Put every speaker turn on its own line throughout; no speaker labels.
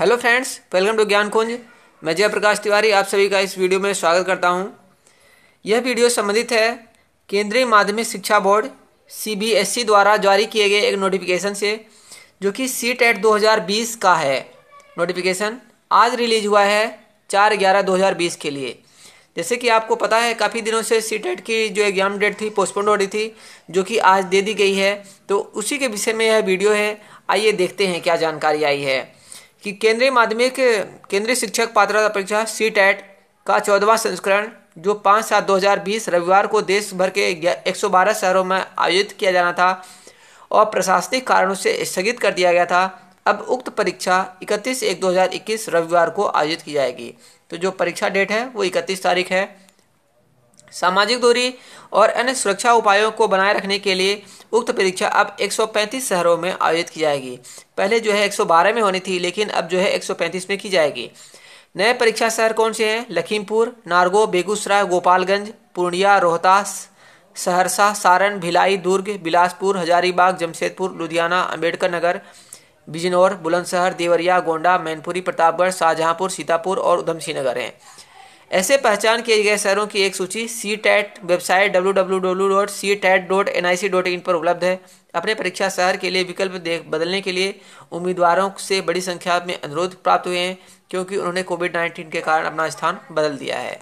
Hello friends welcome to ज्ञान कुंज मैं जयप्रकाश तिवारी आप सभी का इस वीडियो में स्वागत करता हूं। यह वीडियो संबंधित है केंद्रीय माध्यमिक शिक्षा बोर्ड सीबीएसई e द्वारा जारी किए गए एक नोटिफिकेशन से जो कि सी टेट दो का है नोटिफिकेशन आज रिलीज हुआ है चार ग्यारह दो के लिए जैसे कि आपको पता है काफ़ी दिनों से सी टेट की जो एग्ज़ाम डेट थी पोस्टपोन हो रही थी जो कि आज दे दी गई है तो उसी के विषय में यह वीडियो है आइए देखते हैं क्या जानकारी आई है कि केंद्रीय माध्यमिक केंद्रीय शिक्षक पात्रता परीक्षा सी टैट का चौदहवा संस्करण जो पाँच सात दो हज़ार बीस रविवार को देश भर के एक सौ बारह शहरों में आयोजित किया जाना था और प्रशासनिक कारणों से स्थगित कर दिया गया था अब उक्त परीक्षा 31 एक 2021 रविवार को आयोजित की जाएगी तो जो परीक्षा डेट है वो 31 तारीख है सामाजिक दूरी और अन्य सुरक्षा उपायों को बनाए रखने के लिए उक्त परीक्षा अब 135 शहरों में आयोजित की जाएगी पहले जो है 112 में होनी थी लेकिन अब जो है 135 में की जाएगी नए परीक्षा शहर कौन से हैं लखीमपुर नारगो बेगूसराय गोपालगंज पूर्णिया रोहतास सहरसा सारण भिलाई दुर्ग बिलासपुर हजारीबाग जमशेदपुर लुधियाना अम्बेडकर नगर बिजनौर बुलंदशहर देवरिया गोंडा मैनपुरी प्रतापगढ़ शाहजहांपुर सीतापुर और उधमसिंह नगर हैं ऐसे पहचान किए गए शहरों की एक सूची C TET website W W W dot C TET dot N I C dot in पर उपलब्ध है अपने परीक्षा शहर के लिए विकल्प देख बदलने के लिए उम्मीदवारों से बड़ी संख्या में अनुरोध प्राप्त हुए हैं क्योंकि उन्होंने कोविड नाइन्टीन के कारण अपना स्थान बदल दिया है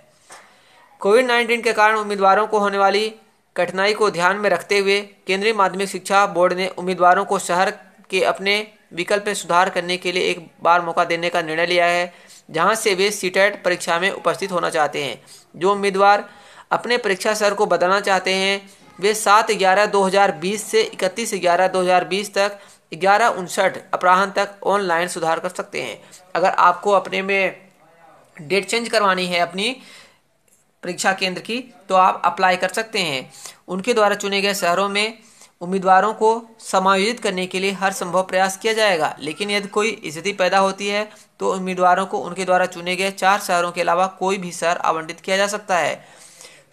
कोविड नाइन्टीन के कारण उम्मीदवारों को होने वाली कठिनाई को ध्यान में रखते हुए केंद्रीय माध्यमिक शिक्षा बोर्ड ने उम्मीदवारों को शहर के अपने विकल्प में सुधार करने के लिए एक बार मौका देने का निर्णय लिया है जहाँ से वे सीटेट परीक्षा में उपस्थित होना चाहते हैं जो उम्मीदवार अपने परीक्षा सर को बदलना चाहते हैं वे सात ग्यारह दो हज़ार बीस से इकतीस ग्यारह दो हज़ार बीस तक ग्यारह उनसठ अपराहन तक ऑनलाइन सुधार कर सकते हैं अगर आपको अपने में डेट चेंज करवानी है अपनी परीक्षा केंद्र की तो आप अप्लाई कर सकते हैं उनके द्वारा चुने गए शहरों में उम्मीदवारों को समायोजित करने के लिए हर संभव प्रयास किया जाएगा लेकिन यदि कोई स्थिति पैदा होती है तो उम्मीदवारों को उनके द्वारा चुने गए चार शहरों के अलावा कोई भी शहर आवंटित किया जा सकता है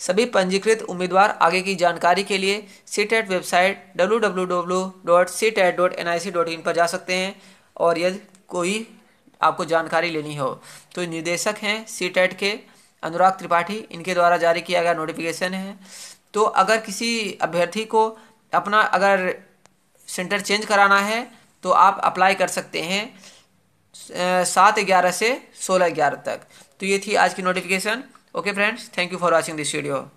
सभी पंजीकृत उम्मीदवार आगे की जानकारी के लिए सी वेबसाइट डब्ल्यू पर जा सकते हैं और यदि कोई आपको जानकारी लेनी हो तो निदेशक हैं सी के अनुराग त्रिपाठी इनके द्वारा जारी किया गया नोटिफिकेशन है तो अगर किसी अभ्यर्थी को अपना अगर सेंटर चेंज कराना है तो आप अप्लाई कर सकते हैं सात ग्यारह से सोलह ग्यारह तक तो ये थी आज की notification okay friends thank you for watching this video